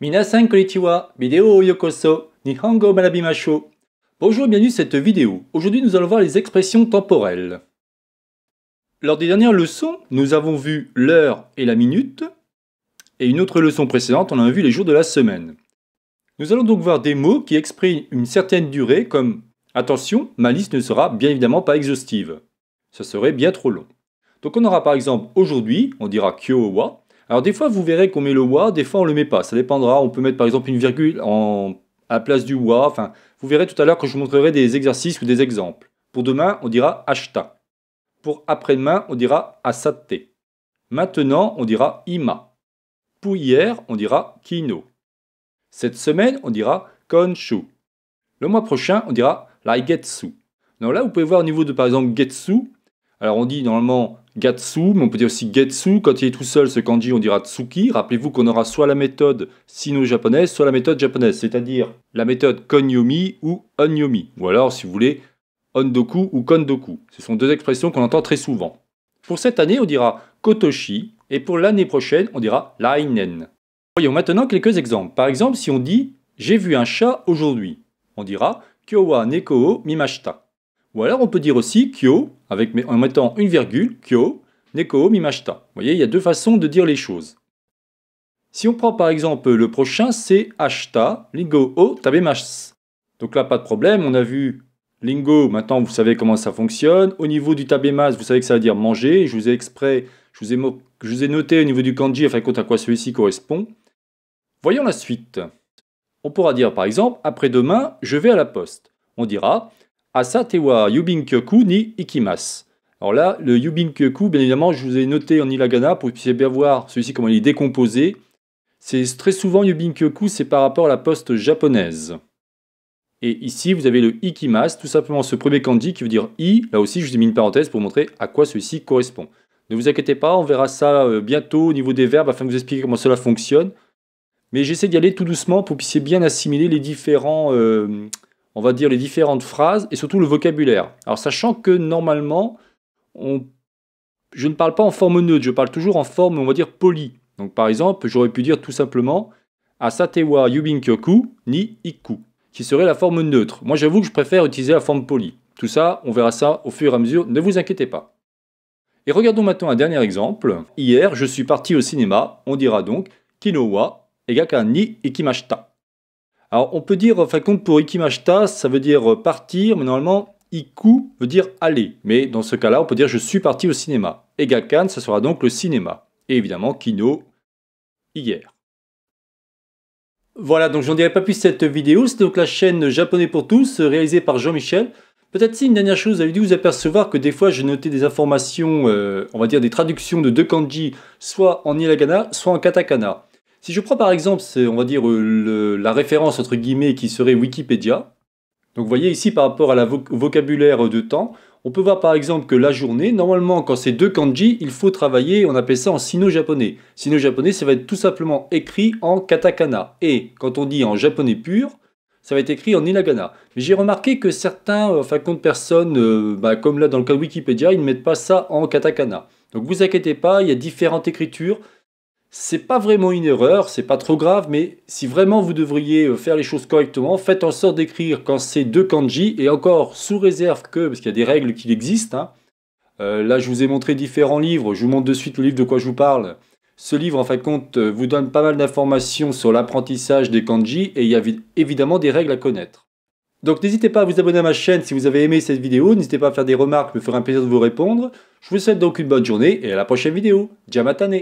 Minasan konnichiwa, video yokoso, nihongo malabimasho. Bonjour et bienvenue dans cette vidéo. Aujourd'hui nous allons voir les expressions temporelles. Lors des dernières leçons, nous avons vu l'heure et la minute. Et une autre leçon précédente, on a vu les jours de la semaine. Nous allons donc voir des mots qui expriment une certaine durée comme attention, ma liste ne sera bien évidemment pas exhaustive. Ça serait bien trop long. Donc on aura par exemple aujourd'hui, on dira kyo alors des fois, vous verrez qu'on met le wa, des fois on ne le met pas. Ça dépendra. On peut mettre par exemple une virgule en, à place du wa. Enfin, vous verrez tout à l'heure que je vous montrerai des exercices ou des exemples. Pour demain, on dira ashta. Pour après-demain, on dira asate ». Maintenant, on dira ima. Pour hier, on dira kino. Cette semaine, on dira konshu. Le mois prochain, on dira laigetsu. Donc là, vous pouvez voir au niveau de par exemple getsu, alors on dit normalement Gatsu, mais on peut dire aussi Getsu. Quand il est tout seul, ce kanji, on dira Tsuki. Rappelez-vous qu'on aura soit la méthode sino-japonaise, soit la méthode japonaise, c'est-à-dire la méthode Konyomi ou Onyomi. Ou alors, si vous voulez, Ondoku ou Kondoku. Ce sont deux expressions qu'on entend très souvent. Pour cette année, on dira Kotoshi, et pour l'année prochaine, on dira Lainen. Voyons maintenant quelques exemples. Par exemple, si on dit J'ai vu un chat aujourd'hui, on dira Kyowa neko mimashita. Ou alors on peut dire aussi kyo, avec, en mettant une virgule, kyo, neko mimashita. Vous voyez, il y a deux façons de dire les choses. Si on prend par exemple le prochain, c'est ashita, lingo o Donc là, pas de problème, on a vu lingo, maintenant vous savez comment ça fonctionne. Au niveau du tabemas, vous savez que ça veut dire manger. Je vous ai exprès, je vous ai, noté au niveau du kanji, compte à quoi celui-ci correspond. Voyons la suite. On pourra dire par exemple, après-demain, je vais à la poste. On dira, Asate wa yubinkyoku ni ikimas. Alors là, le Yubinkyoku, bien évidemment, je vous ai noté en hiragana pour que vous puissiez bien voir celui-ci comment il est décomposé. C'est très souvent Yubinkyoku, c'est par rapport à la poste japonaise. Et ici, vous avez le ikimas, tout simplement ce premier kanji qui veut dire i. Là aussi, je vous ai mis une parenthèse pour montrer à quoi celui-ci correspond. Ne vous inquiétez pas, on verra ça euh, bientôt au niveau des verbes afin de vous expliquer comment cela fonctionne. Mais j'essaie d'y aller tout doucement pour que vous puissiez bien assimiler les différents, euh, on va dire les différentes phrases et surtout le vocabulaire. Alors sachant que normalement, je ne parle pas en forme neutre, je parle toujours en forme, on va dire, polie. Donc par exemple, j'aurais pu dire tout simplement Asatewa yubin ni Ikku, qui serait la forme neutre. Moi j'avoue que je préfère utiliser la forme polie. Tout ça, on verra ça au fur et à mesure, ne vous inquiétez pas. Et regardons maintenant un dernier exemple. Hier, je suis parti au cinéma, on dira donc Kinowa égaka ni Ikimashita. Alors on peut dire, en fin pour ikimashita, ça veut dire euh, partir, mais normalement, iku veut dire aller. Mais dans ce cas-là, on peut dire je suis parti au cinéma. Egakan, ça sera donc le cinéma. Et évidemment, kino, hier. Voilà, donc j'en dirai pas plus cette vidéo. C'était donc la chaîne Japonais pour tous, réalisée par Jean-Michel. Peut-être si une dernière chose, vous avez dû vous apercevoir que des fois je notais des informations, euh, on va dire des traductions de deux kanji, soit en hiragana, soit en katakana. Si je prends par exemple, on va dire, euh, la référence entre guillemets qui serait Wikipédia, donc vous voyez ici par rapport à la vocabulaire de temps, on peut voir par exemple que la journée, normalement quand c'est deux kanji, il faut travailler, on appelle ça en sino-japonais. Sino-japonais, ça va être tout simplement écrit en katakana. Et quand on dit en japonais pur, ça va être écrit en hiragana. Mais j'ai remarqué que certains, euh, enfin compte personnes, euh, bah, comme là dans le cas de Wikipédia, ils ne mettent pas ça en katakana. Donc vous inquiétez pas, il y a différentes écritures c'est pas vraiment une erreur, c'est pas trop grave, mais si vraiment vous devriez euh, faire les choses correctement, faites en sorte d'écrire quand c'est deux kanji, et encore sous réserve que, parce qu'il y a des règles qui existent, hein. euh, là je vous ai montré différents livres, je vous montre de suite le livre de quoi je vous parle. Ce livre, en fin de compte, euh, vous donne pas mal d'informations sur l'apprentissage des kanji, et il y a évidemment des règles à connaître. Donc n'hésitez pas à vous abonner à ma chaîne si vous avez aimé cette vidéo, n'hésitez pas à faire des remarques, me fera un plaisir de vous répondre. Je vous souhaite donc une bonne journée, et à la prochaine vidéo. Jamatane